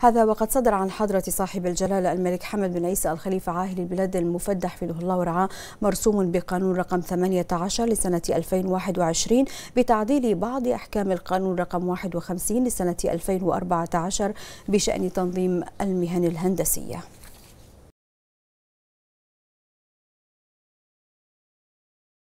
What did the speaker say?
هذا وقد صدر عن حضرة صاحب الجلالة الملك حمد بن عيسى الخليفة عاهل البلاد المفدح في الله ورعاه مرسوم بقانون رقم 18 لسنة 2021 بتعديل بعض أحكام القانون رقم 51 لسنة 2014 بشأن تنظيم المهن الهندسية